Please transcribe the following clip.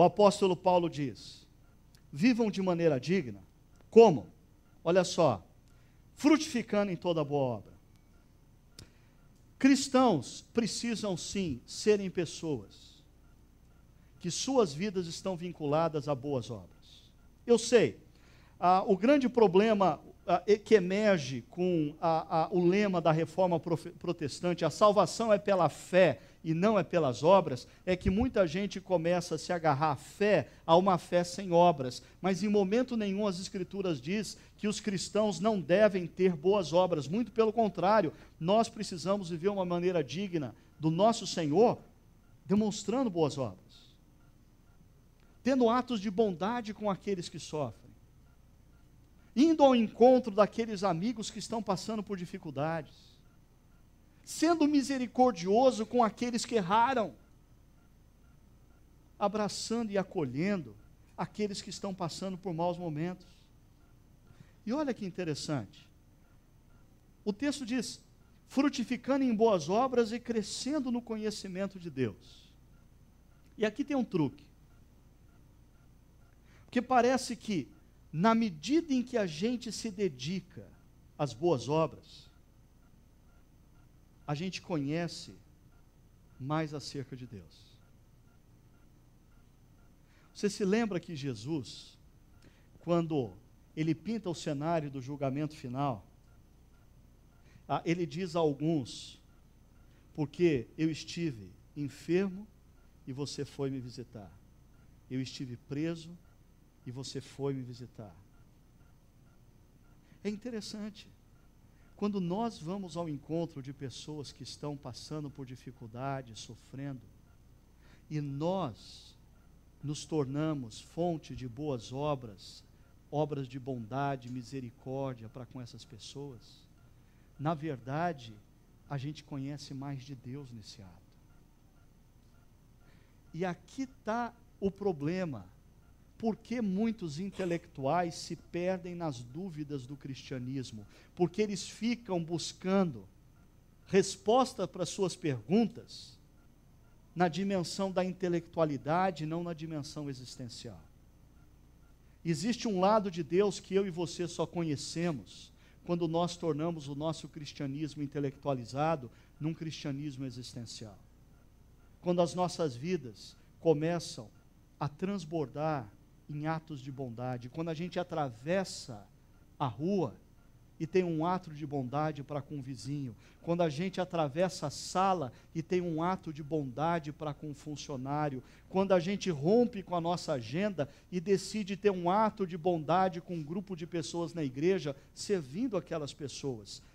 O apóstolo Paulo diz: vivam de maneira digna. Como? Olha só, frutificando em toda boa obra. Cristãos precisam sim serem pessoas que suas vidas estão vinculadas a boas obras. Eu sei, ah, o grande problema que emerge com a, a, o lema da reforma protestante, a salvação é pela fé e não é pelas obras, é que muita gente começa a se agarrar à fé, a uma fé sem obras. Mas em momento nenhum as Escrituras diz que os cristãos não devem ter boas obras. Muito pelo contrário, nós precisamos viver uma maneira digna do nosso Senhor, demonstrando boas obras, tendo atos de bondade com aqueles que sofrem indo ao encontro daqueles amigos que estão passando por dificuldades, sendo misericordioso com aqueles que erraram, abraçando e acolhendo aqueles que estão passando por maus momentos. E olha que interessante. O texto diz: frutificando em boas obras e crescendo no conhecimento de Deus. E aqui tem um truque. Porque parece que na medida em que a gente se dedica às boas obras, a gente conhece mais acerca de Deus. Você se lembra que Jesus, quando ele pinta o cenário do julgamento final, ah, ele diz a alguns: Porque eu estive enfermo e você foi me visitar, eu estive preso e você foi me visitar. É interessante. Quando nós vamos ao encontro de pessoas que estão passando por dificuldades, sofrendo, e nós nos tornamos fonte de boas obras, obras de bondade, misericórdia para com essas pessoas, na verdade, a gente conhece mais de Deus nesse ato. E aqui está o problema por que muitos intelectuais se perdem nas dúvidas do cristianismo? Porque eles ficam buscando resposta para suas perguntas na dimensão da intelectualidade, não na dimensão existencial. Existe um lado de Deus que eu e você só conhecemos quando nós tornamos o nosso cristianismo intelectualizado num cristianismo existencial. Quando as nossas vidas começam a transbordar em atos de bondade. Quando a gente atravessa a rua e tem um ato de bondade para com o vizinho, quando a gente atravessa a sala e tem um ato de bondade para com o funcionário, quando a gente rompe com a nossa agenda e decide ter um ato de bondade com um grupo de pessoas na igreja, servindo aquelas pessoas.